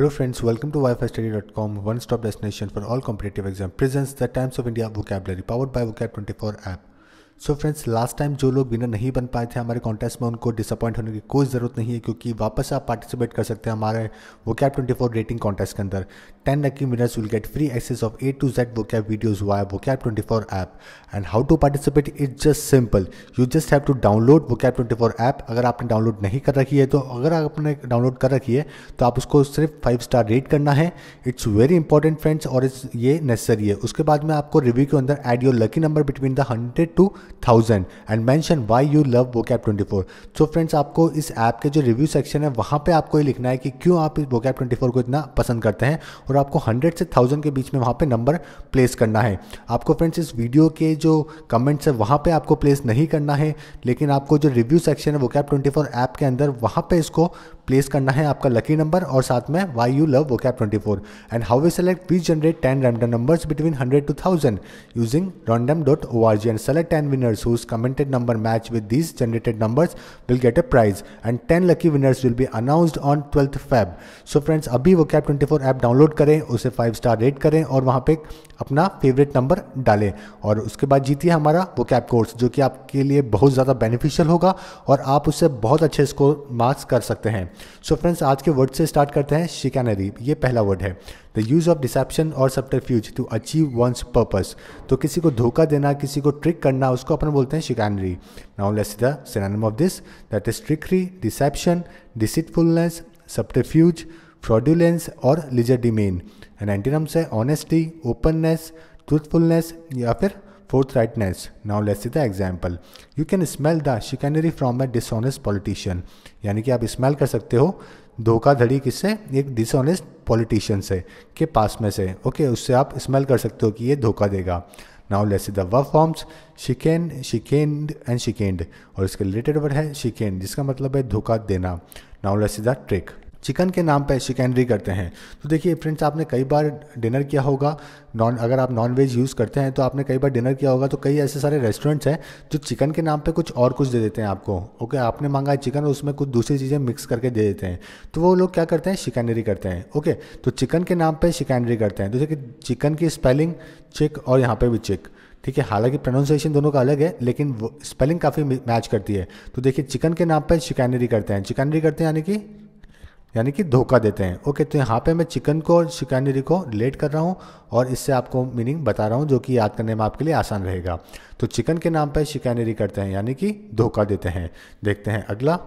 Hello friends, welcome to wifistudy.com, one-stop destination for all competitive exam. Presents the Times of India vocabulary powered by Vocab24 app. So friends last time जो लोग winner नहीं बन पाए थे हमारे contest में उनको डिसअपॉइंट होने की कोई ज़रूरत नहीं है क्योंकि वापस आप पार्टिसिपेट कर सकते हैं हमारे वो cap twenty four rating contest के अंदर ten lucky winners will get free access of A to Z Vocab videos है वो cap twenty four app and how to participate is just simple you just have to download वो cap twenty four app अगर आपने download नहीं कर रखी है तो अगर आपने डाउनलोड कर रखी है तो आप उसको सिर्फ फाइव स्टार रेट करना है इट्स वेरी इंपॉर्टेंट फ्रेंड्स और इट्स ये नेसेसरी है उसके बाद में आपको रिव्यू के अंदर add your lucky number between the hundred to thousand and mention why you love वो cap twenty four so friends आपको इस ऐप के जो रिव्यू सेक्शन है वहाँ पे आपको ये लिखना है कि क्यों आप इस वो कैप ट्वेंटी फोर को इतना पसंद करते हैं और आपको हंड्रेड से थाउजेंड के बीच में वहाँ पे नंबर प्लेस करना है आपको फ्रेंड्स इस वीडियो के जो कमेंट्स है वहाँ पर आपको प्लेस नहीं करना है लेकिन आपको जो रिव्यू सेक्शन है वो कैप ट्वेंटी फोर ऐप के अंदर वहाँ पर इसको प्लेस करना है आपका लकी नंबर और साथ में वाई यू लव वो cap twenty four and how we select we generate ten random numbers between hundred to thousand using random dot O R G and select ten winners whose commented number match with these generated numbers will get a prize and ten lucky winners will be announced on twelfth Feb so friends अभी वो cap twenty four app download करें उसे five star rate करें और वहाँ पे अपना favourite number डालें और उसके बाद जीतिए हमारा वो कैप कोर्स जो कि आपके लिए बहुत ज़्यादा बेनिफिशियल होगा और आप उससे बहुत अच्छे स्कोर मार्क्स कर सकते हैं सो so फ्रेंड्स आज के वर्ड से स्टार्ट करते हैं शिकानरी ये पहला वर्ड है द यूज़ ऑफ डिसेप्शन और subterfuge to achieve one's purpose तो किसी को धोखा देना किसी को ट्रिक करना उसको अपन बोलते हैं chicanery now let's the synonym of this that is trickery deception deceitfulness subterfuge fraudulence और लिजर डिमेन एंड एंटीनम्स है ऑनेस्टी ओपननेस ट्रूथफुलनेस या फिर forthrightness. Now let's see the example. You can smell the chicanery from a dishonest politician. यानी कि आप smell कर सकते हो धोखाधड़ी किससे एक dishonest politician से के पास में से ओके okay, उससे आप smell कर सकते हो कि ये धोखा देगा Now let's see the verb forms chicane chicaned and chicaned और इसके रिलेटेड वर्ड है शिकेन जिसका मतलब है धोखा देना now let's see the trick chicken के नाम पर चिकनरी करते हैं तो देखिए फ्रेंड्स आपने कई बार डिनर किया होगा नॉन अगर आप नॉन वेज यूज़ करते हैं तो आपने कई बार डिनर किया होगा तो कई ऐसे सारे रेस्टोरेंट्स हैं जो चिकन के नाम पे कुछ और कुछ दे देते हैं आपको ओके आपने मांगा है चिकन और उसमें कुछ दूसरी चीज़ें मिक्स करके दे देते हैं तो वो लोग क्या करते हैं शिकनरी करते हैं ओके तो चिकन के नाम पर शिकनरी करते हैं तो देखिए चिकन की स्पेलिंग चिक और यहाँ पर भी चिक ठीक है हालांकि प्रोनाउंसिएशन दोनों का अलग है लेकिन स्पेलिंग काफ़ी मैच करती है तो देखिए चिकन के नाम पर चिकनरी करते हैं चिकनरी करते हैं यानी कि यानी कि धोखा देते हैं ओके तो यहाँ पे मैं चिकन को शिकनरी को रिलेट कर रहा हूँ और इससे आपको मीनिंग बता रहा हूँ जो कि याद करने में आपके लिए आसान रहेगा तो चिकन के नाम पर शिकनरी करते हैं यानी कि धोखा देते हैं देखते हैं अगला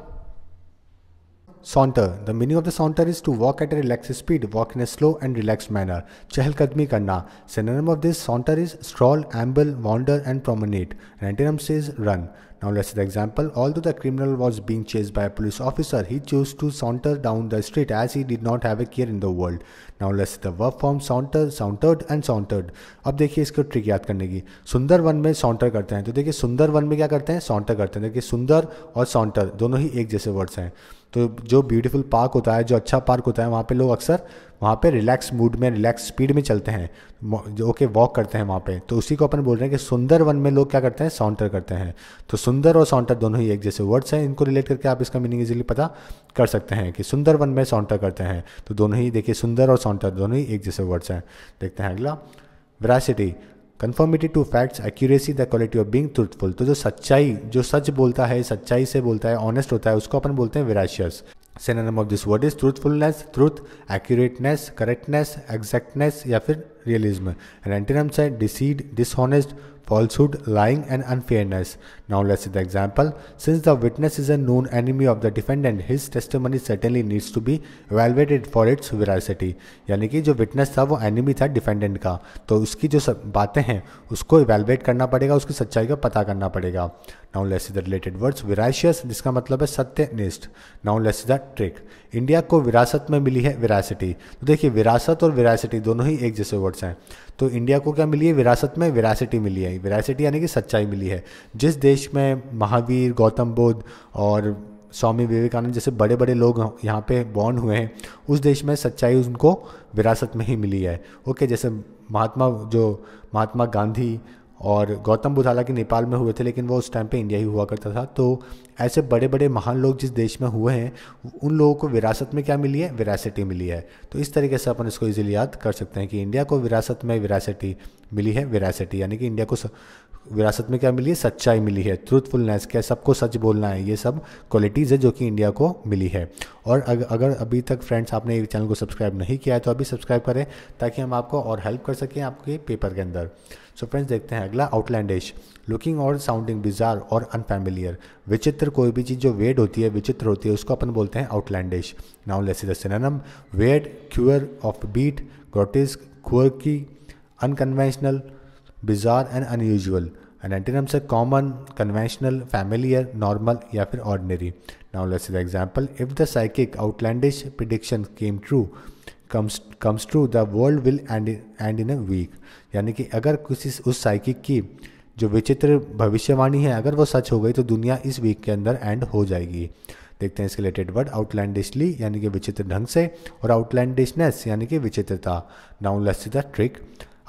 saunter. The meaning of the saunter is to walk at a relaxed speed, walk in a slow and relaxed manner. Chahalkadmi karna. Synonym of this saunter is stroll, amble, wander and promenade. And antonym says run. Now let's see the example. Although the criminal was being chased by a police officer, he chose to saunter down the street as he did not have a care in the world. Now let's see the verb form saunter, sauntered and sauntered. अब देखिए इसको trick याद करने की सुंदरवन में साउंटर करते हैं तो देखिए सुंदरवन में क्या करते हैं साउंटर करते हैं देखिए सुंदर और साउंटर दोनों ही एक जैसे वर्ड्स हैं तो जो ब्यूटीफुल पार्क होता है जो अच्छा पार्क होता है वहाँ पे लोग अक्सर वहाँ पे रिलैक्स मूड में रिलैक्स स्पीड में चलते हैं जो ओके वॉक करते हैं वहाँ पे तो उसी को अपन बोल रहे हैं कि सुंदर वन में लोग क्या करते हैं साउंटर करते हैं तो सुंदर और साउंटर दोनों ही एक जैसे वर्ड्स हैं इनको रिलेट करके आप इसका मीनिंग इजीली पता कर सकते हैं कि सुंदर वन में साउंटर करते हैं तो दोनों ही देखिए सुंदर और साउंटर दोनों ही एक जैसे वर्ड्स हैं देखते हैं अगला veracity conformity to facts accuracy the quality of being truthful तो जो सच्चाई जो सच बोलता है सच्चाई से बोलता है ऑनेस्ट होता है उसको अपन बोलते हैं veracious synonym of this word is truthfulness truth accurateness correctness exactness या फिर रियलिज्म एंड एंटीनम्स है deceit dishonest falsehood, lying and unfairness. Now let's see the example. Since the witness is a known enemy of the defendant, his testimony certainly needs to be evaluated for its veracity. यानी कि जो witness था वो enemy था defendant का तो उसकी जो बातें हैं उसको evaluate करना पड़ेगा उसकी सच्चाई का पता करना पड़ेगा Now let's see the related words. Veracious, जिसका मतलब है सत्यनिष्ठ Now let's see the trick. India को विरासत में मिली है विरासिटी तो देखिए विरासत और विरासिटी दोनों ही एक जैसे वर्ड्स हैं तो इंडिया को क्या मिली है विरासत में विरासिटी मिली है नहीं वेरासिटी यानी कि सच्चाई मिली है जिस देश में महावीर गौतम बुद्ध और स्वामी विवेकानंद जैसे बड़े बड़े लोग यहाँ पे बॉर्न हुए हैं उस देश में सच्चाई उनको विरासत में ही मिली है ओके जैसे महात्मा जो महात्मा गांधी और गौतम बुद्ध हालांकि नेपाल में हुए थे लेकिन वो उस टाइम पे इंडिया ही हुआ करता था तो ऐसे बड़े बड़े महान लोग जिस देश में हुए हैं उन लोगों को विरासत में क्या मिली है विरासिटी मिली है तो इस तरीके से अपन इसको ईजिली याद कर सकते हैं कि इंडिया को विरासत में विरासिटी मिली है वेरासिटी यानी कि इंडिया को स, विरासत में क्या मिली है सच्चाई मिली है ट्रूथफुलनेस क्या सबको सच बोलना है ये सब क्वालिटीज़ है जो कि इंडिया को मिली है और अग, अगर अभी तक फ्रेंड्स आपने ये चैनल को सब्सक्राइब नहीं किया है तो अभी सब्सक्राइब करें ताकि हम आपको और हेल्प कर सकें आपके पेपर के अंदर सो so फ्रेंड्स देखते हैं अगला आउटलैंडिश लुकिंग और साउंडिंग बिजार और अनफेमिलियर विचित्र कोई भी चीज़ जो वेड होती है विचित्र होती है उसको अपन बोलते हैं outlandish now let's is weird queer offbeat grotesque quirky unconventional, bizarre and unusual. And antonyms are common, conventional, familiar, normal या फिर ordinary. Now let's see the example. If the psychic outlandish prediction came true, comes comes true, the world will end end in a week. यानी कि अगर किसी उस psychic की जो विचित्र भविष्यवाणी है अगर वो सच हो गई तो दुनिया इस वीक के अंदर एंड हो जाएगी देखते हैं इसके रिलेटेड वर्ड आउटलैंडिशली यानी कि विचित्र ढंग से और आउटलैंडिशनेस यानी कि विचित्रता now let's the trick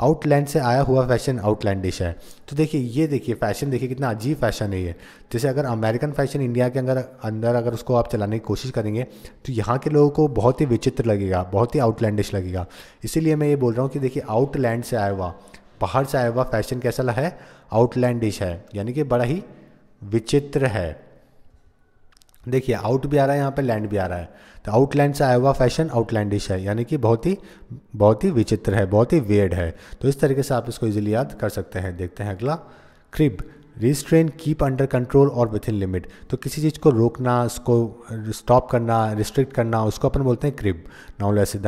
outland से आया हुआ फैशन आउटलैंडिश है तो देखिए ये देखिए फैशन देखिए कितना अजीब फैशन है ये जैसे अगर अमेरिकन फैशन इंडिया के अंदर अंदर अगर उसको आप चलाने की कोशिश करेंगे तो यहाँ के लोगों को बहुत ही विचित्र लगेगा बहुत ही आउटलैंडिश लगेगा इसीलिए मैं ये बोल रहा हूँ कि देखिए आउटलैंड से आया हुआ बाहर से आया हुआ फैशन कैसा है आउटलैंडिश है यानी कि बड़ा ही विचित्र है देखिए आउट भी आ रहा है यहाँ पे लैंड भी आ रहा है तो आउटलैंड से आया हुआ फैशन आउटलैंडिश है यानी कि बहुत ही बहुत ही विचित्र है बहुत ही वेड है तो इस तरीके से आप इसको इजीली याद कर सकते हैं देखते हैं अगला curb restrain keep under control और विथ इन लिमिट तो किसी चीज़ को रोकना उसको स्टॉप करना रिस्ट्रिक्ट करना उसको अपन बोलते हैं क्रिब नाउल ऐसे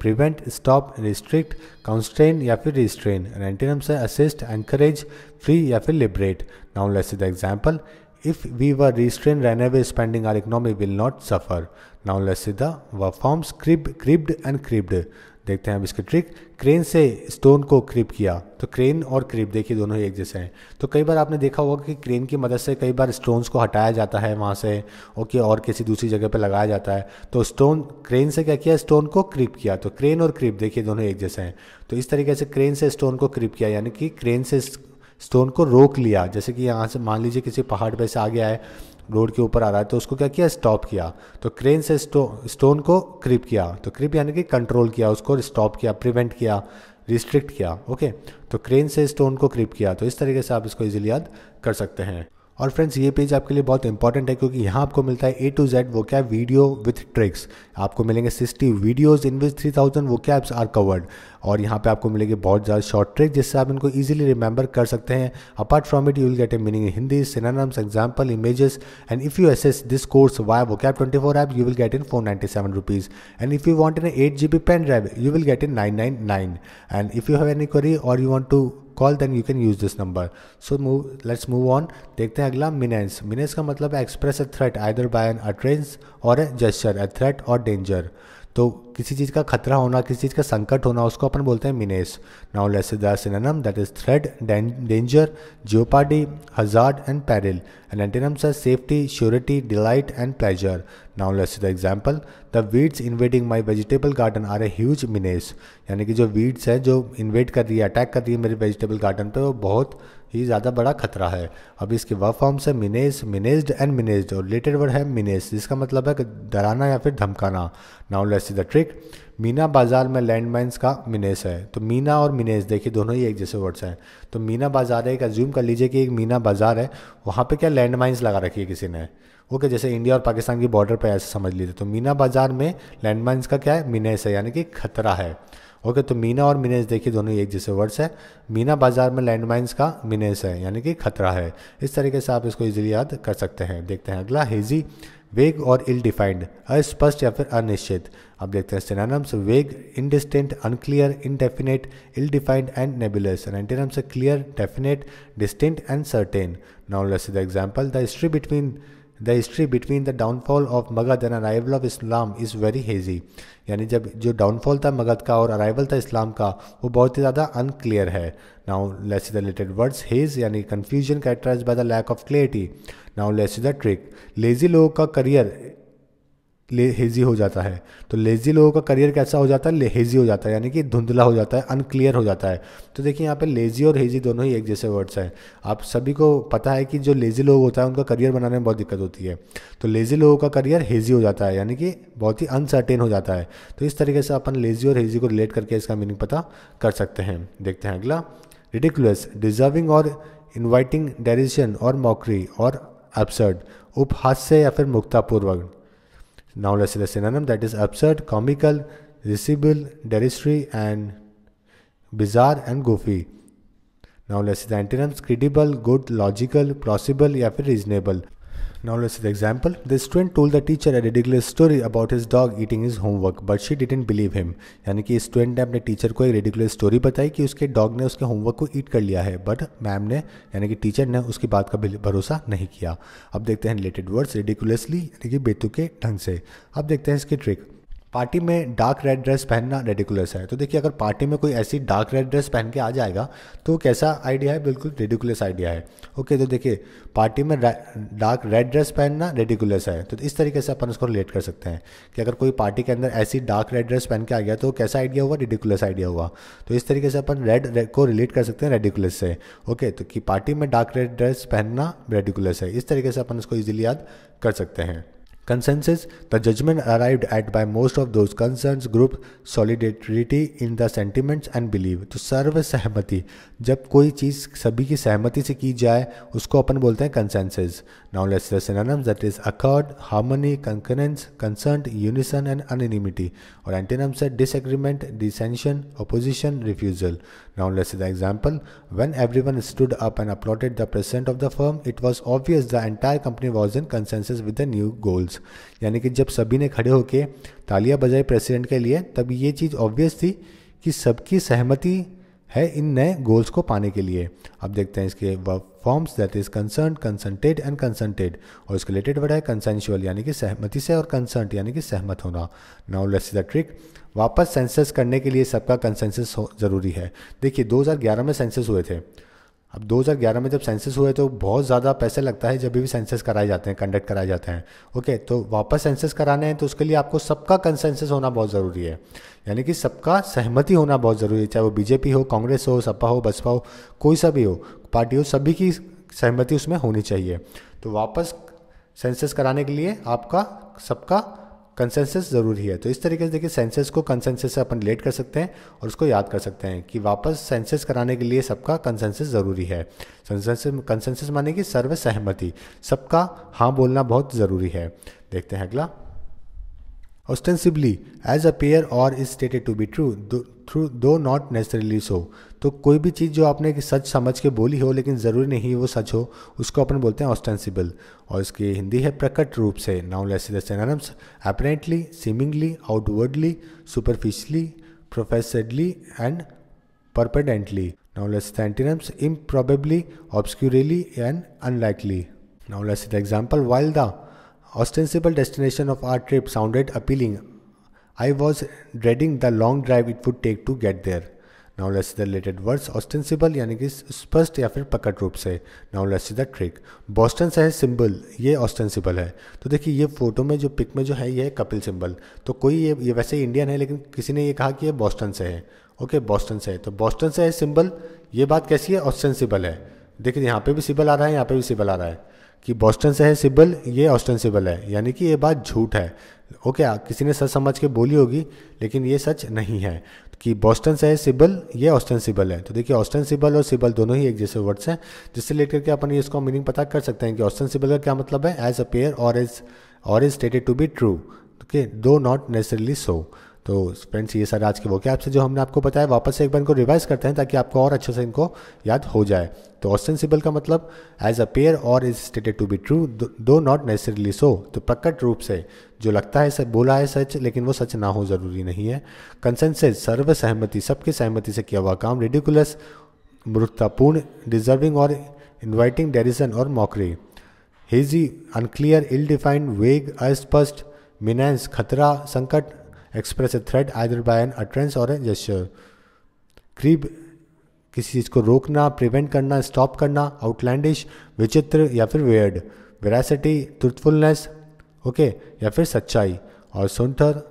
प्रिवेंट स्टॉप रिस्ट्रिक्ट काउंस्ट्रेन या फिर रिस्ट्रेन एंटीनम्स है असिस्ट एंकरेज फ्री या फिर liberate now the example If we were restrained and ever spending our economy will not suffer. Now let's see the verb forms crib, cribbed and cribbed. देखते हैं अब इसके trick crane से stone को क्रिप किया तो क्रेन और क्रिप देखिए दोनों ही एक जैसे हैं तो कई बार आपने देखा होगा कि क्रेन की मदद से कई बार स्टोन्स को हटाया जाता है वहाँ से ओके और किसी दूसरी जगह पर लगाया जाता है तो स्टोन क्रेन से क्या किया स्टोन को क्रिप किया तो क्रेन और क्रिप देखिए दोनों एक जैसे हैं तो इस तरीके से क्रेन से स्टोन को क्रिप किया यानी कि क्रेन से स्टोन को रोक लिया जैसे कि यहाँ से मान लीजिए किसी पहाड़ पे से गया है रोड के ऊपर आ रहा है तो उसको क्या किया स्टॉप किया तो क्रेन से स्टोन को क्रिप किया तो क्रिप यानी कि कंट्रोल किया उसको स्टॉप किया प्रिवेंट किया रिस्ट्रिक्ट किया ओके तो क्रेन से स्टोन को क्रिप किया तो इस तरीके से आप इसको इजिली याद कर सकते हैं और फ्रेंड्स ये पेज आपके लिए बहुत इंपॉर्टेंट है क्योंकि यहाँ आपको मिलता है ए टू जेड वो क्या वीडियो विथ ट्रिक्स आपको मिलेंगे sixty videos in which three thousand वो क्या आर कवर्ड और यहाँ पे आपको मिलेंगे बहुत ज़्यादा शॉर्ट ट्रिक जिससे आप इनको इजीली रिमेंबर कर सकते हैं apart from it you will get a meaning Hindi synonyms example images and if you access this course via वो cap twenty four app you will get in four ninety seven rupees and if you want in eight G B pen drive you will get in nine nine nine and if you have any query और you want to call then you can use this number so move let's move on देखते हैं अगला menace menace का मतलब है express a threat either by an utterance और a gesture a threat और danger तो किसी चीज़ का खतरा होना किसी चीज़ का संकट होना उसको अपन बोलते हैं menace now let's is synonym that is threat danger jeopardy hazard and peril and antonyms are safety surety delight and pleasure now let's is example the weeds invading my vegetable garden are a huge menace यानी कि जो weeds है जो invade कर रही है attack कर रही है मेरे वेजिटेबल गार्डन पर वो बहुत ही ज़्यादा बड़ा खतरा है अब इसके वर्क फॉर्म्स है मिनेस मिनेज्ड एंड मिनेज्ड और रिलेटेड वर्ड है मिनेस जिसका मतलब है डराना या फिर धमकाना now let's is the trick brick Meena Bazaar में लैंडमाइंस का मिनेस है तो मीना और मिनेस देखिए दोनों ही एक जैसे वर्ड्स हैं तो मीना बाज़ार है एक अज्यूम कर लीजिए कि एक मीना बाज़ार है वहाँ पे क्या लैंडमाइंस लगा रखी है किसी ने ओके जैसे इंडिया और पाकिस्तान की बॉर्डर पर ऐसे समझ लीजिए तो मीना बाज़ार में लैंडमाइंस का क्या है मिनेस है यानी कि खतरा है ओके तो मीना और मिनेस देखिए दोनों एक जैसे वर्ड्स है मीना बाज़ार में लैंडमाइंस का मिनेस है यानी कि खतरा है इस तरीके से आप इसको इजीली याद कर सकते हैं देखते हैं अगला हेजी वेग और इल डिफाइंड अस्पष्ट या फिर अनिश्चित अब देखते हैं synonyms vague indistinct unclear indefinite ill defined and nebulous and antonyms clear definite distinct and certain now let's the example the history between the history between the downfall of Magadha and arrival of Islam is very hazy यानी जब जो downfall था मगध का और arrival था इस्लाम का वो बहुत ही ज़्यादा अनक्लियर है now let's is the related words haze यानी confusion characterize by the lack of clarity now let's is the trick lazy लोगों का करियर ले हेजी हो जाता है तो लेजी लोगों का करियर कैसा हो जाता है लेजी हो जाता है यानी कि धुंधला हो जाता है अनक्लियर हो जाता है तो देखिए यहाँ पे लेजी और हेजी दोनों ही एक जैसे वर्ड्स हैं आप सभी को पता है कि जो लेजी लोग होता है उनका करियर बनाने में बहुत दिक्कत होती है तो लेजी लोगों का करियर हेजी हो जाता है यानी कि बहुत ही अनसर्टेन हो जाता है तो इस तरीके से अपन लेजी और हेजी को रिलेट करके इसका मीनिंग पता कर सकते हैं देखते हैं अगला रिडिकुलस डिजर्विंग और इन्वाइटिंग डेरिजन और मौकरी और एबसर्ड उपहास्य या फिर मुक्तापूर्वक Now let's see the synonym that is absurd, comical, risible, derisory and bizarre and goofy. Now let's see the antonyms credible, good, logical, plausible, yeah, reasonable. Now let's see the example. The student told the teacher a ridiculous story about his dog eating his homework, but she didn't believe him. यानी कि student ने अपने teacher को एक ridiculous story बताई कि उसके dog ने उसके homework को eat कर लिया है but ma'am ने यानी कि teacher ने उसकी बात का भरोसा नहीं किया अब देखते हैं related words ridiculously यानी कि बेतुके ढंग से अब देखते हैं इसके trick. पार्टी में डार्क रेड ड्रेस पहनना रेडिकुलस है तो देखिए अगर पार्टी में कोई ऐसी डार्क रेड ड्रेस पहन के आ जाएगा तो कैसा आइडिया है बिल्कुल रेडिकुलस आइडिया है ओके तो देखिए पार्टी में डार्क रेड ड्रेस पहनना रेडिकुलस है तो इस तरीके से अपन उसको रिलेट कर सकते हैं कि अगर कोई पार्टी के अंदर ऐसी डार्क रेड ड्रेस पहन के आ गया तो कैसा आइडिया हुआ रेडिकुलस आइडिया हुआ तो इस तरीके से अपन रेड को रिलेट कर सकते हैं रेडिकुलस से ओके तो कि पार्टी में डार्क रेड ड्रेस पहनना रेडिकुलस है इस तरीके से अपन उसको ईजिली याद कर सकते हैं consensus the judgment arrived at by most of those concerned. group solidarity in the sentiments and belief to serve sahmati jab koi cheez sabhi ki sahmati se ki jaye usko apan bolte hain consensus now let's the synonyms that is accord harmony concurrence concerned, unison and unanimity or antonyms are disagreement dissension opposition refusal now let's see the example when everyone stood up and applauded the present of the firm it was obvious the entire company was in consensus with the new goals rules यानी कि जब सभी ने खड़े होकर तालियां बजाई president के लिए तब ये चीज़ ऑब्वियस थी कि सबकी सहमति है इन नए गोल्स को पाने के लिए अब देखते हैं इसके verb forms that is consent consented and consented और इसके रिलेटेड वर्ड है कंसेंशुअल यानी कि सहमति से और कंसर्न यानी कि सहमत होना नाउ लेट्स द ट्रिक वापस सेंसस करने के लिए सबका कंसेंसस ज़रूरी है देखिए 2011 में सेंसस हुए थे अब 2011 में जब सेंसस हुए तो बहुत ज़्यादा पैसे लगता है जब भी सेंसस कराए जाते हैं कंडक्ट कराए जाते हैं ओके तो वापस सेंसस कराने हैं तो उसके लिए आपको सबका कंसेंसस होना बहुत ज़रूरी है यानी कि सबका सहमति होना बहुत ज़रूरी है चाहे वो बीजेपी हो कांग्रेस हो सपा हो बसपा हो कोई सा भी हो पार्टी हो सभी की सहमति उसमें होनी चाहिए तो वापस सेंसस कराने के लिए आपका सबका कंसेंसस ज़रूरी है तो इस तरीके से देखिए सेंसेस को कंसेंसस से अपन रिलेट कर सकते हैं और उसको याद कर सकते हैं कि वापस सेंसेस कराने के लिए सबका कंसेंसस ज़रूरी है कंसेंसस माने कि सर्वसहमति सबका हाँ बोलना बहुत ज़रूरी है देखते हैं अगला ऑस्टेंसिबली एज अ पेयर और is stated to be true through though not necessarily so तो कोई भी चीज़ जो आपने सच समझ के बोली हो लेकिन ज़रूरी नहीं वो सच हो उसको अपन बोलते हैं ऑस्टेंसिबल और इसकी हिंदी है प्रकट रूप से now let's synonyms apparently seemingly outwardly superficially professedly and purportedly now let's antonyms improbably obscurely and unlikely now let's example while the ostensible destination of our trip sounded appealing I was dreading the long drive it would take to get there now let's the related words ostensible यानी कि स्पष्ट या फिर प्रकट रूप से now let's the trick Boston है symbol ये ऑस्टेंसिबल है तो देखिए ये फोटो में जो पिक में जो है ये है कपिल सिंबल तो कोई ये, ये वैसे इंडियन है लेकिन किसी ने ये कहा कि ये बॉस्टन से है ओके बॉस्टन से है तो बॉस्टन से है सिंबल ये बात कैसी है ऑस्टेंसिबल है देखिए यहाँ पे भी सिबल आ रहा है यहाँ पे भी सिबल आ रहा है कि बॉस्टन से है सिबल ये ऑस्टेंसिबल है यानी कि ये बात झूठ है ओके किसी ने सच समझ के बोली होगी लेकिन ये सच नहीं है कि बॉस्टन से है सिबल ये ऑस्टन सिबल है तो देखिए ऑस्टन सिबल और सिबल दोनों ही एक जैसे वर्ड्स हैं जिससे लेकर के अपन इसको मीनिंग पता कर सकते हैं कि ऑस्टन सिबल का क्या मतलब है एज अ पेयर और इज और is stated to be true okay though not necessarily so तो फ्रेंड्स ये सर आज के वो क्या आपसे जो हमने आपको बताया वापस से एक बार इनको रिवाइज करते हैं ताकि आपको और अच्छे से इनको याद हो जाए तो ऑस्टेंसिबल का मतलब एज अ पेयर और is stated to be true though not necessarily so तो प्रकट रूप से जो लगता है सच बोला है सच लेकिन वो सच ना हो ज़रूरी नहीं है कंसेंसेज सर्वसहमति सबकी सहमति से किया हुआ काम रेडिकुलस मूर्खतापूर्ण डिजर्विंग और इन्वाइटिंग डेरिजन और mockery hazy unclear ill defined vague अस्पष्ट मिनेंस खतरा संकट express a threat either by an utterance और ए जेस्चर क्रीब किसी चीज़ को रोकना प्रिवेंट करना स्टॉप करना आउटलैंडिश विचित्र या फिर वेयर्ड वेरासिटी ट्रुथफुलनेस ओके या फिर सच्चाई और saunter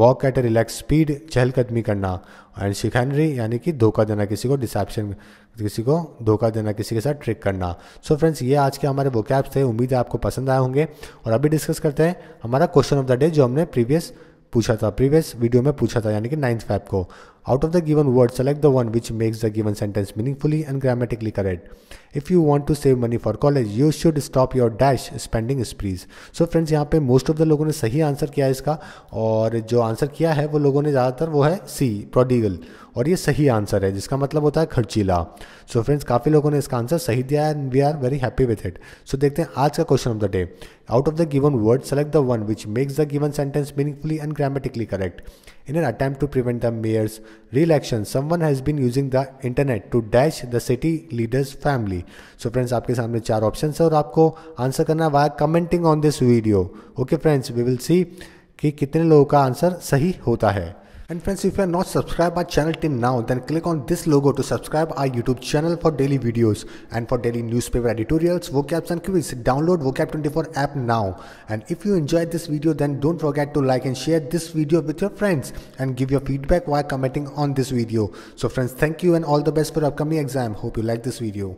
walk at a relax speed चहलकदमी करना एंड शिखानरी यानी कि धोखा देना किसी को डिसेप्शन किसी को धोखा देना किसी के साथ ट्रिक करना सो so फ्रेंड्स ये आज के हमारे कैप्स थे उम्मीद है आपको पसंद आए होंगे और अभी डिस्कस करते हैं हमारा क्वेश्चन ऑफ द डे जो हमने प्रीवियस पूछा था प्रीवियस वीडियो में पूछा था यानी कि नाइन्थ फैप को out of the given word select the one which makes the given sentence meaningfully and grammatically correct if you want to save money for college you should stop your dash spending sprees so friends यहाँ पे most of the लोगों ने सही answer किया है इसका और जो आंसर किया है वो लोगों ने ज़्यादातर वो है सी प्रोडिगल और ये सही आंसर है जिसका मतलब होता है खर्चीला सो so फ्रेंड्स काफ़ी लोगों ने इसका आंसर सही दिया है and we are very happy with it so देखते हैं आज का question of the day out of the given word select the one which makes the given sentence meaningfully and grammatically correct an attempt to prevent the mayor's reelection someone has been using the internet to dash the city leader's family so friends आपके सामने चार option है और आपको answer करना है via commenting on this video okay friends we will see कि कितने लोगों का आंसर सही होता है And friends, if you are not subscribed our channel till now, then click on this logo to subscribe our YouTube channel for daily videos and for daily newspaper editorials, vocabs and quiz. Download Vocab24 app now. And if you enjoyed this video, then don't forget to like and share this video with your friends and give your feedback while commenting on this video. So friends, thank you and all the best for upcoming exam. Hope you like this video.